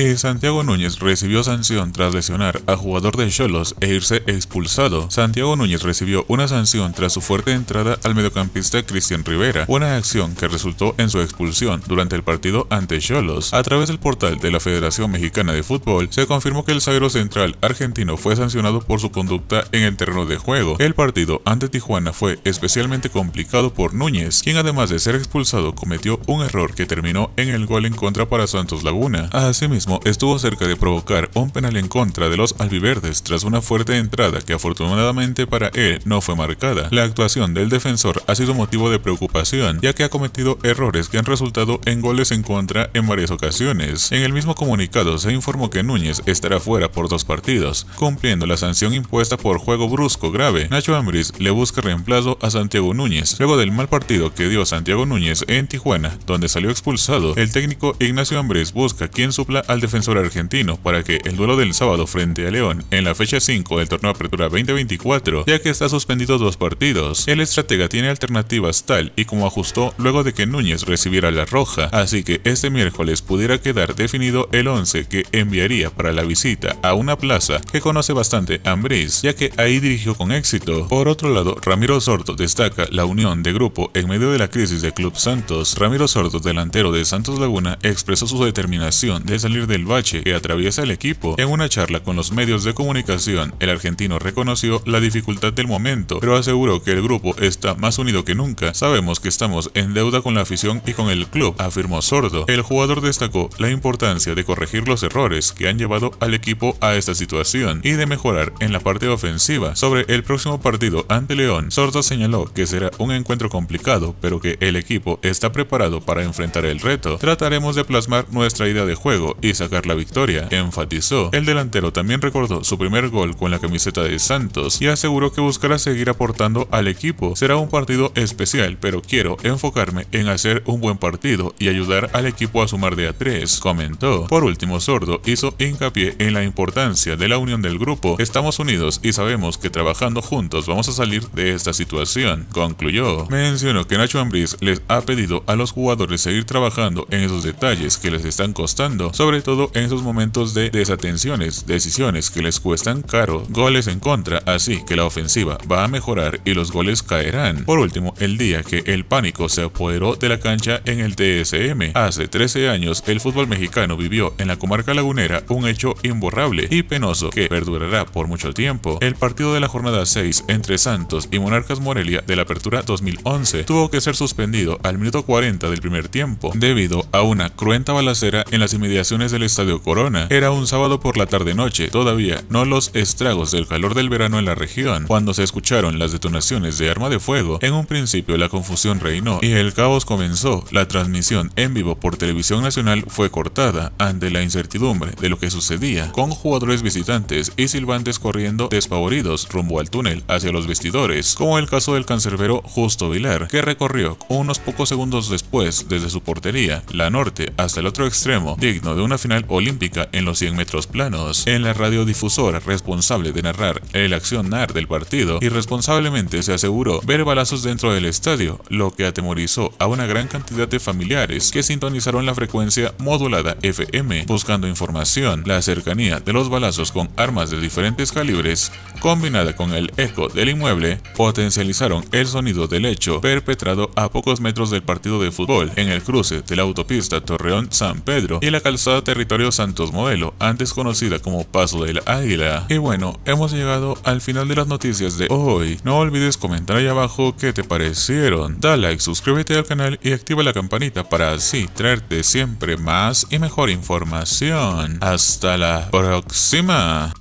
Eh, Santiago Núñez recibió sanción tras lesionar a jugador de Cholos e irse expulsado. Santiago Núñez recibió una sanción tras su fuerte entrada al mediocampista Cristian Rivera, una acción que resultó en su expulsión durante el partido ante Cholos. A través del portal de la Federación Mexicana de Fútbol, se confirmó que el zaguero central argentino fue sancionado por su conducta en el terreno de juego. El partido ante Tijuana fue especialmente complicado por Núñez, quien además de ser expulsado cometió un error que terminó en el gol en contra para Santos Laguna. Asimismo, estuvo cerca de provocar un penal en contra de los albiverdes tras una fuerte entrada que afortunadamente para él no fue marcada. La actuación del defensor ha sido motivo de preocupación ya que ha cometido errores que han resultado en goles en contra en varias ocasiones. En el mismo comunicado se informó que Núñez estará fuera por dos partidos, cumpliendo la sanción impuesta por juego brusco grave. Nacho Ambriz le busca reemplazo a Santiago Núñez. Luego del mal partido que dio Santiago Núñez en Tijuana, donde salió expulsado, el técnico Ignacio Ambriz busca quien supla al defensor argentino para que el duelo del sábado frente a León en la fecha 5 del torneo Apertura 2024, ya que está suspendido dos partidos. El estratega tiene alternativas tal y como ajustó luego de que Núñez recibiera la roja, así que este miércoles pudiera quedar definido el 11 que enviaría para la visita a una plaza que conoce bastante Ambriz, ya que ahí dirigió con éxito. Por otro lado, Ramiro Sordo destaca la unión de grupo en medio de la crisis de Club Santos. Ramiro Sordo, delantero de Santos Laguna, expresó su determinación de salir del bache que atraviesa el equipo. En una charla con los medios de comunicación, el argentino reconoció la dificultad del momento, pero aseguró que el grupo está más unido que nunca. Sabemos que estamos en deuda con la afición y con el club, afirmó Sordo. El jugador destacó la importancia de corregir los errores que han llevado al equipo a esta situación y de mejorar en la parte ofensiva. Sobre el próximo partido ante León, Sordo señaló que será un encuentro complicado, pero que el equipo está preparado para enfrentar el reto. Trataremos de plasmar nuestra idea de juego y y sacar la victoria, enfatizó. El delantero también recordó su primer gol con la camiseta de Santos y aseguró que buscará seguir aportando al equipo. Será un partido especial, pero quiero enfocarme en hacer un buen partido y ayudar al equipo a sumar de a tres, comentó. Por último, Sordo hizo hincapié en la importancia de la unión del grupo. Estamos unidos y sabemos que trabajando juntos vamos a salir de esta situación, concluyó. Mencionó que Nacho Ambriz les ha pedido a los jugadores seguir trabajando en esos detalles que les están costando sobre todo en sus momentos de desatenciones, decisiones que les cuestan caro, goles en contra, así que la ofensiva va a mejorar y los goles caerán. Por último, el día que el pánico se apoderó de la cancha en el TSM. Hace 13 años, el fútbol mexicano vivió en la comarca lagunera un hecho imborrable y penoso que perdurará por mucho tiempo. El partido de la jornada 6 entre Santos y Monarcas Morelia de la apertura 2011 tuvo que ser suspendido al minuto 40 del primer tiempo debido a una cruenta balacera en las inmediaciones del Estadio Corona. Era un sábado por la tarde-noche, todavía no los estragos del calor del verano en la región. Cuando se escucharon las detonaciones de arma de fuego, en un principio la confusión reinó y el caos comenzó. La transmisión en vivo por televisión nacional fue cortada ante la incertidumbre de lo que sucedía, con jugadores visitantes y silbantes corriendo despavoridos rumbo al túnel hacia los vestidores, como el caso del cancerbero Justo Vilar, que recorrió unos pocos segundos después desde su portería, la norte, hasta el otro extremo, digno de una final olímpica en los 100 metros planos. En la radiodifusora responsable de narrar el accionar del partido, irresponsablemente se aseguró ver balazos dentro del estadio, lo que atemorizó a una gran cantidad de familiares que sintonizaron la frecuencia modulada FM buscando información. La cercanía de los balazos con armas de diferentes calibres, combinada con el eco del inmueble, potencializaron el sonido del hecho perpetrado a pocos metros del partido de fútbol en el cruce de la autopista Torreón-San Pedro y la calzada territorio Santos Modelo, antes conocida como Paso del Águila. Y bueno, hemos llegado al final de las noticias de hoy. No olvides comentar ahí abajo qué te parecieron. Da like, suscríbete al canal y activa la campanita para así traerte siempre más y mejor información. Hasta la próxima.